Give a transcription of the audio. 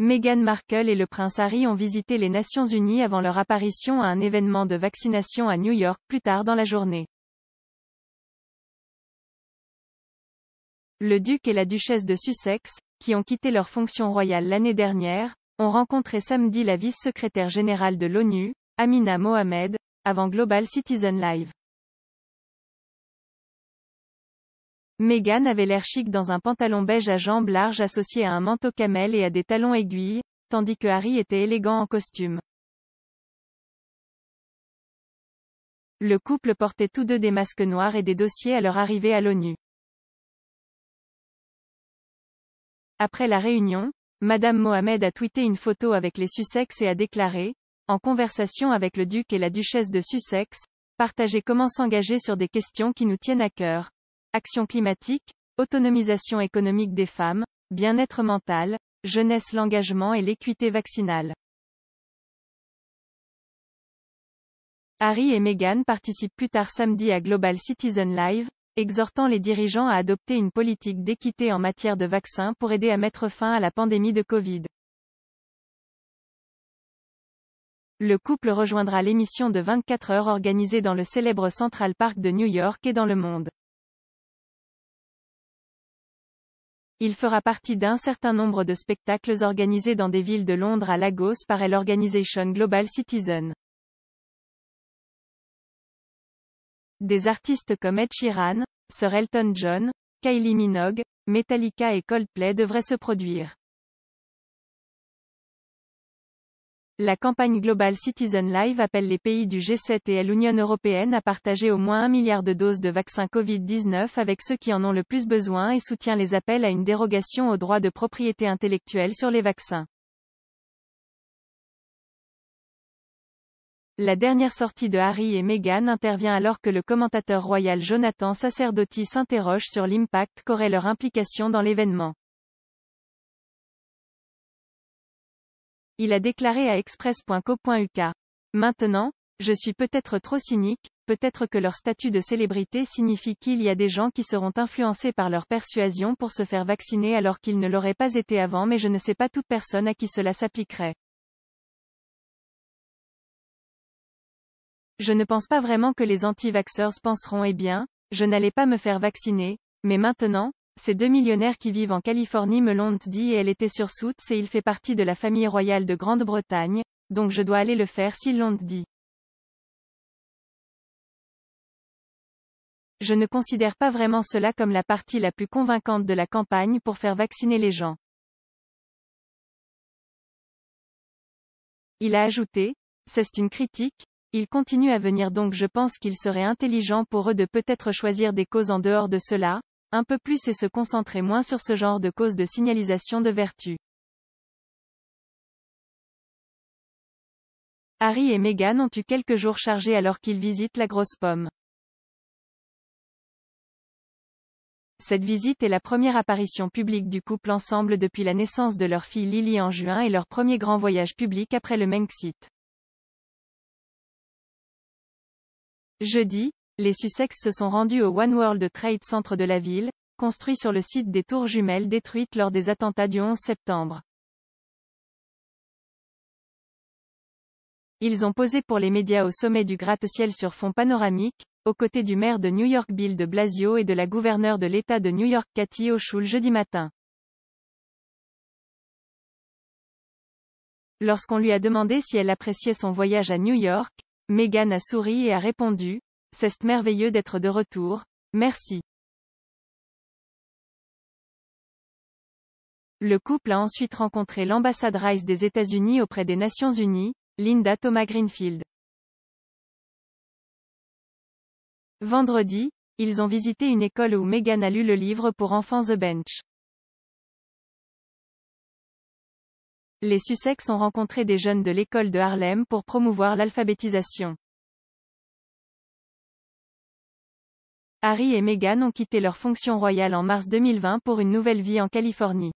Meghan Markle et le prince Harry ont visité les Nations Unies avant leur apparition à un événement de vaccination à New York plus tard dans la journée. Le duc et la duchesse de Sussex, qui ont quitté leur fonction royale l'année dernière, ont rencontré samedi la vice-secrétaire générale de l'ONU, Amina Mohamed, avant Global Citizen Live. Meghan avait l'air chic dans un pantalon beige à jambes larges associé à un manteau camel et à des talons aiguilles, tandis que Harry était élégant en costume. Le couple portait tous deux des masques noirs et des dossiers à leur arrivée à l'ONU. Après la réunion, Madame Mohamed a tweeté une photo avec les Sussex et a déclaré, en conversation avec le duc et la duchesse de Sussex, Partager comment s'engager sur des questions qui nous tiennent à cœur. Action climatique, autonomisation économique des femmes, bien-être mental, jeunesse l'engagement et l'équité vaccinale. Harry et Meghan participent plus tard samedi à Global Citizen Live, exhortant les dirigeants à adopter une politique d'équité en matière de vaccins pour aider à mettre fin à la pandémie de Covid. Le couple rejoindra l'émission de 24 heures organisée dans le célèbre Central Park de New York et dans le monde. Il fera partie d'un certain nombre de spectacles organisés dans des villes de Londres à Lagos par l'organisation Global Citizen. Des artistes comme Ed Sheeran, Sir Elton John, Kylie Minogue, Metallica et Coldplay devraient se produire. La campagne globale Citizen Live appelle les pays du G7 et l'Union européenne à partager au moins un milliard de doses de vaccins Covid-19 avec ceux qui en ont le plus besoin et soutient les appels à une dérogation aux droits de propriété intellectuelle sur les vaccins. La dernière sortie de Harry et Meghan intervient alors que le commentateur royal Jonathan Sacerdotti s'interroge sur l'impact qu'aurait leur implication dans l'événement. Il a déclaré à express.co.uk. Maintenant, je suis peut-être trop cynique, peut-être que leur statut de célébrité signifie qu'il y a des gens qui seront influencés par leur persuasion pour se faire vacciner alors qu'ils ne l'auraient pas été avant mais je ne sais pas toute personne à qui cela s'appliquerait. Je ne pense pas vraiment que les anti-vaxxers penseront eh bien, je n'allais pas me faire vacciner, mais maintenant, ces deux millionnaires qui vivent en Californie me l'ont dit et elle était sur Soots et il fait partie de la famille royale de Grande-Bretagne, donc je dois aller le faire s'ils l'ont dit. Je ne considère pas vraiment cela comme la partie la plus convaincante de la campagne pour faire vacciner les gens. Il a ajouté, c'est une critique, Il continue à venir donc je pense qu'il serait intelligent pour eux de peut-être choisir des causes en dehors de cela, un peu plus et se concentrer moins sur ce genre de cause de signalisation de vertu. Harry et Meghan ont eu quelques jours chargés alors qu'ils visitent la grosse pomme. Cette visite est la première apparition publique du couple ensemble depuis la naissance de leur fille Lily en juin et leur premier grand voyage public après le Menxit. Jeudi, les Sussex se sont rendus au One World Trade Center de la ville, construit sur le site des tours jumelles détruites lors des attentats du 11 septembre. Ils ont posé pour les médias au sommet du gratte-ciel sur fond panoramique, aux côtés du maire de New York Bill de Blasio et de la gouverneure de l'État de New York Cathy Hochul jeudi matin. Lorsqu'on lui a demandé si elle appréciait son voyage à New York, Megan a souri et a répondu c'est merveilleux d'être de retour, merci. Le couple a ensuite rencontré l'ambassade Rice des États-Unis auprès des Nations Unies, Linda Thomas Greenfield. Vendredi, ils ont visité une école où Meghan a lu le livre pour enfants The Bench. Les Sussex ont rencontré des jeunes de l'école de Harlem pour promouvoir l'alphabétisation. Harry et Meghan ont quitté leur fonction royale en mars 2020 pour une nouvelle vie en Californie.